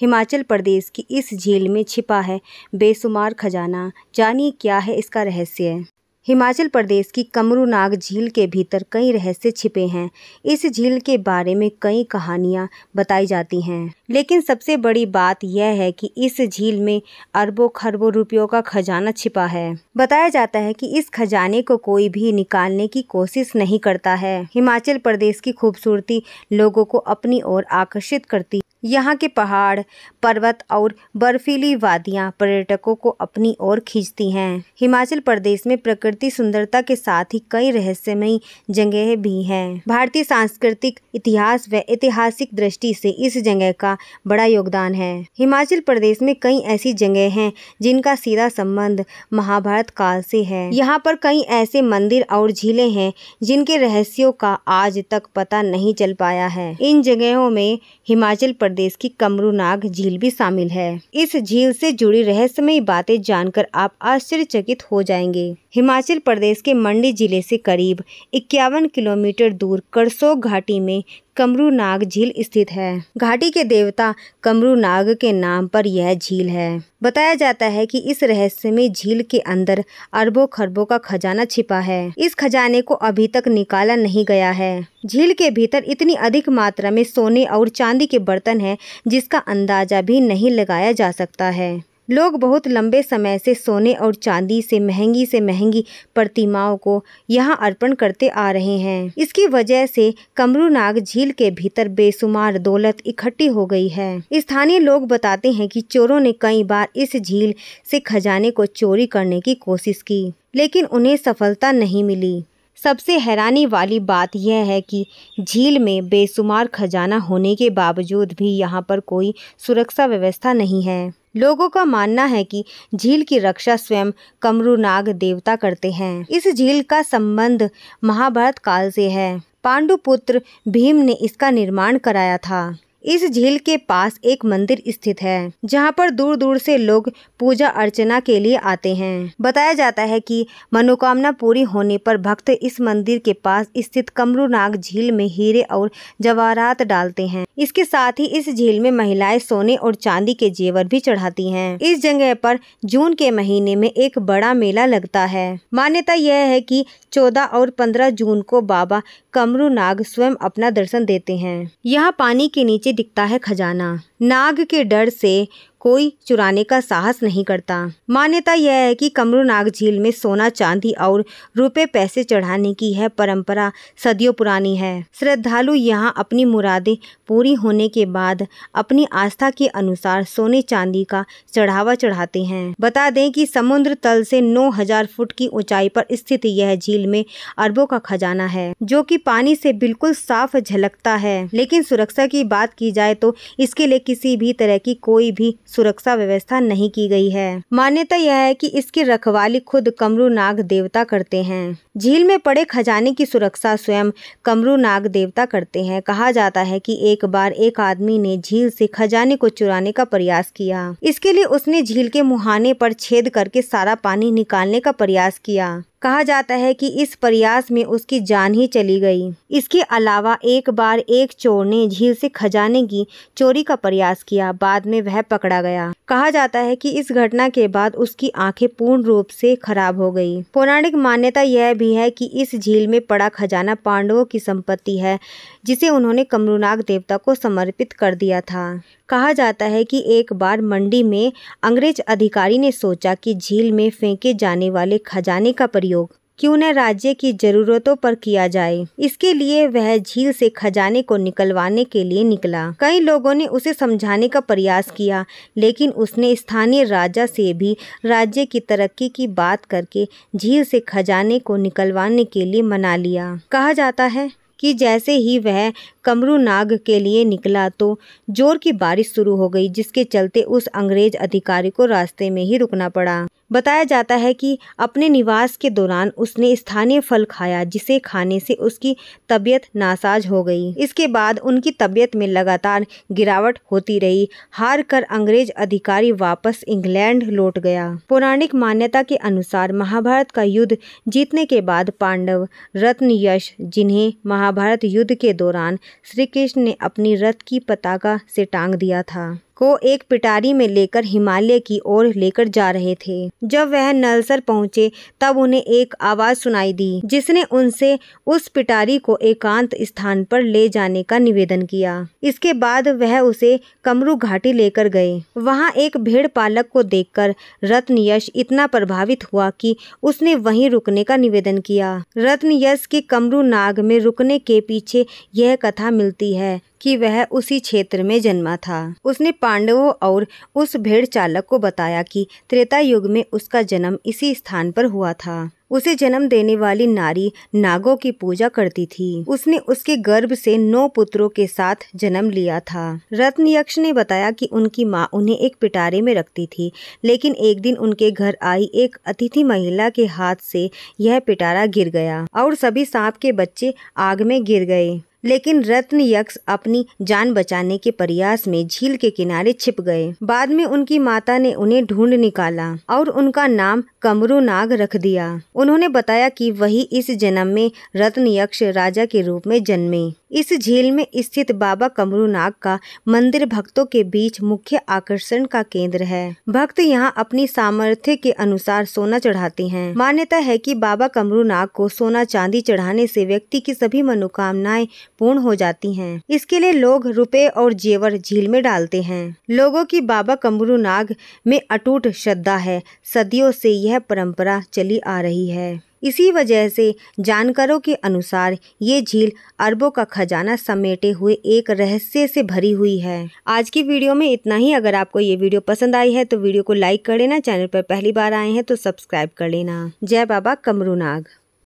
हिमाचल प्रदेश की इस झील में छिपा है बेशुमार खजाना जानिए क्या है इसका रहस्य हिमाचल प्रदेश की कमरूनाग झील के भीतर कई रहस्य छिपे हैं इस झील के बारे में कई कहानियां बताई जाती हैं लेकिन सबसे बड़ी बात यह है कि इस झील में अरबों खरबों रुपयों का खजाना छिपा है बताया जाता है कि इस खजाने को कोई भी निकालने की कोशिश नहीं करता है हिमाचल प्रदेश की खूबसूरती लोगों को अपनी ओर आकर्षित करती यहाँ के पहाड़ पर्वत और बर्फीली वादियाँ पर्यटकों को अपनी ओर खींचती हैं हिमाचल प्रदेश में प्रकृति सुंदरता के साथ ही कई रहस्यमयी जगह भी हैं भारतीय सांस्कृतिक इतिहास व ऐतिहासिक दृष्टि से इस जगह का बड़ा योगदान है हिमाचल प्रदेश में कई ऐसी जगह हैं जिनका सीधा संबंध महाभारत काल से है यहाँ पर कई ऐसे मंदिर और झीलें हैं जिनके रहस्यों का आज तक पता नहीं चल पाया है इन जगहों में हिमाचल प्रदेश की कमरूनाग झील भी शामिल है इस झील से जुड़ी रहस्यमय बातें जानकर आप आश्चर्यचकित हो जाएंगे हिमाचल प्रदेश के मंडी जिले से करीब इक्यावन किलोमीटर दूर करसोग घाटी में कमरू नाग झील स्थित है घाटी के देवता नाग के नाम पर यह झील है बताया जाता है कि इस रहस्यमय झील के अंदर अरबों खरबों का खजाना छिपा है इस खजाने को अभी तक निकाला नहीं गया है झील के भीतर इतनी अधिक मात्रा में सोने और चांदी के बर्तन हैं जिसका अंदाजा भी नहीं लगाया जा सकता है लोग बहुत लंबे समय से सोने और चांदी से महंगी से महंगी प्रतिमाओं को यहाँ अर्पण करते आ रहे हैं इसकी वजह से कमरूनाग झील के भीतर बेसुमार दौलत इकट्ठी हो गई है स्थानीय लोग बताते हैं कि चोरों ने कई बार इस झील से खजाने को चोरी करने की कोशिश की लेकिन उन्हें सफलता नहीं मिली सबसे हैरानी वाली बात यह है कि झील में बेसुमार खजाना होने के बावजूद भी यहाँ पर कोई सुरक्षा व्यवस्था नहीं है लोगों का मानना है कि झील की रक्षा स्वयं कमरुनाग देवता करते हैं इस झील का संबंध महाभारत काल से है पांडुपुत्र भीम ने इसका निर्माण कराया था इस झील के पास एक मंदिर स्थित है जहाँ पर दूर दूर से लोग पूजा अर्चना के लिए आते हैं बताया जाता है कि मनोकामना पूरी होने पर भक्त इस मंदिर के पास स्थित कमरुनाग झील में हीरे और जवाहरात डालते हैं इसके साथ ही इस झील में महिलाएं सोने और चांदी के जेवर भी चढ़ाती हैं इस जगह पर जून के महीने में एक बड़ा मेला लगता है मान्यता यह है की चौदह और पंद्रह जून को बाबा कमरु नाग स्वयं अपना दर्शन देते हैं यहाँ पानी के नीचे दिखता है खजाना नाग के डर से कोई चुराने का साहस नहीं करता मान्यता यह है कि कमरूनाग झील में सोना चांदी और रुपए पैसे चढ़ाने की यह परंपरा सदियों पुरानी है श्रद्धालु यहाँ अपनी मुरादें पूरी होने के बाद अपनी आस्था के अनुसार सोने चांदी का चढ़ावा चढ़ाते हैं बता दें कि समुद्र तल से 9000 फुट की ऊंचाई पर स्थित यह झील में अरबों का खजाना है जो कि पानी से बिल्कुल साफ झलकता है लेकिन सुरक्षा की बात की जाए तो इसके लिए किसी भी तरह की कोई भी सुरक्षा व्यवस्था नहीं की गई है मान्यता यह है कि इसकी रखवाली खुद कमरू नाग देवता करते हैं झील में पड़े खजाने की सुरक्षा स्वयं कमरू नाग देवता करते हैं कहा जाता है कि एक बार एक आदमी ने झील से खजाने को चुराने का प्रयास किया इसके लिए उसने झील के मुहाने पर छेद करके सारा पानी निकालने का प्रयास किया कहा जाता है कि इस प्रयास में उसकी जान ही चली गई इसके अलावा एक बार एक चोर ने झील से खजाने की चोरी का प्रयास किया बाद में वह पकड़ा गया कहा जाता है कि इस घटना के बाद उसकी आंखें पूर्ण रूप से खराब हो गई पौराणिक मान्यता यह भी है कि इस झील में पड़ा खजाना पांडवों की संपत्ति है जिसे उन्होंने कमरुनाग देवता को समर्पित कर दिया था कहा जाता है कि एक बार मंडी में अंग्रेज अधिकारी ने सोचा कि झील में फेंके जाने वाले खजाने का प्रयोग क्यों न राज्य की जरूरतों पर किया जाए इसके लिए वह झील से खजाने को निकलवाने के लिए निकला कई लोगों ने उसे समझाने का प्रयास किया लेकिन उसने स्थानीय राजा से भी राज्य की तरक्की की बात करके झील से खजाने को निकलवाने के लिए मना लिया कहा जाता है कि जैसे ही वह कमरू नाग के लिए निकला तो जोर की बारिश शुरू हो गई जिसके चलते उस अंग्रेज अधिकारी को रास्ते में ही रुकना पड़ा बताया जाता है कि अपने निवास के दौरान उसने स्थानीय फल खाया जिसे खाने से उसकी तबीयत नासाज हो गई इसके बाद उनकी तबीयत में लगातार गिरावट होती रही हार कर अंग्रेज अधिकारी वापस इंग्लैंड लौट गया पौराणिक मान्यता के अनुसार महाभारत का युद्ध जीतने के बाद पांडव रत्न यश जिन्हें महाभारत युद्ध के दौरान श्री कृष्ण ने अपनी रथ की पताका से टांग दिया था को एक पिटारी में लेकर हिमालय की ओर लेकर जा रहे थे जब वह नलसर पहुंचे तब उन्हें एक आवाज सुनाई दी जिसने उनसे उस पिटारी को एकांत स्थान पर ले जाने का निवेदन किया इसके बाद वह उसे कमरू घाटी लेकर गए वहाँ एक भेड़ पालक को देखकर रत्न यश इतना प्रभावित हुआ कि उसने वहीं रुकने का निवेदन किया रत्न यश की कमरू नाग में रुकने के पीछे यह कथा मिलती है कि वह उसी क्षेत्र में जन्मा था उसने पांडवों और उस भेड़ चालक को बताया कि त्रेता युग में उसका जन्म इसी स्थान पर हुआ था उसे जन्म देने वाली नारी नागों की पूजा करती थी उसने उसके गर्भ से नौ पुत्रों के साथ जन्म लिया था रत्न यक्ष ने बताया कि उनकी माँ उन्हें एक पिटारे में रखती थी लेकिन एक दिन उनके घर आई एक अतिथि महिला के हाथ से यह पिटारा गिर गया और सभी सांप के बच्चे आग में गिर गए लेकिन रत्न यक्ष अपनी जान बचाने के प्रयास में झील के किनारे छिप गए बाद में उनकी माता ने उन्हें ढूंढ निकाला और उनका नाम कमरू नाग रख दिया उन्होंने बताया कि वही इस जन्म में रत्न यक्ष राजा के रूप में जन्मे इस झील में स्थित बाबा कमरूनाग का मंदिर भक्तों के बीच मुख्य आकर्षण का केंद्र है भक्त यहाँ अपनी सामर्थ्य के अनुसार सोना चढ़ाते हैं मान्यता है कि बाबा कमरूनाग को सोना चांदी चढ़ाने से व्यक्ति की सभी मनोकामनाएं पूर्ण हो जाती हैं इसके लिए लोग रुपए और जेवर झील में डालते हैं लोगों की बाबा कमरूनाग में अटूट श्रद्धा है सदियों से यह परम्परा चली आ रही है इसी वजह से जानकारों के अनुसार ये झील अरबों का खजाना समेटे हुए एक रहस्य से भरी हुई है आज की वीडियो में इतना ही अगर आपको ये वीडियो पसंद आई है तो वीडियो को लाइक कर लेना चैनल पर पहली बार आए हैं तो सब्सक्राइब कर लेना जय बाबा कमरूनाग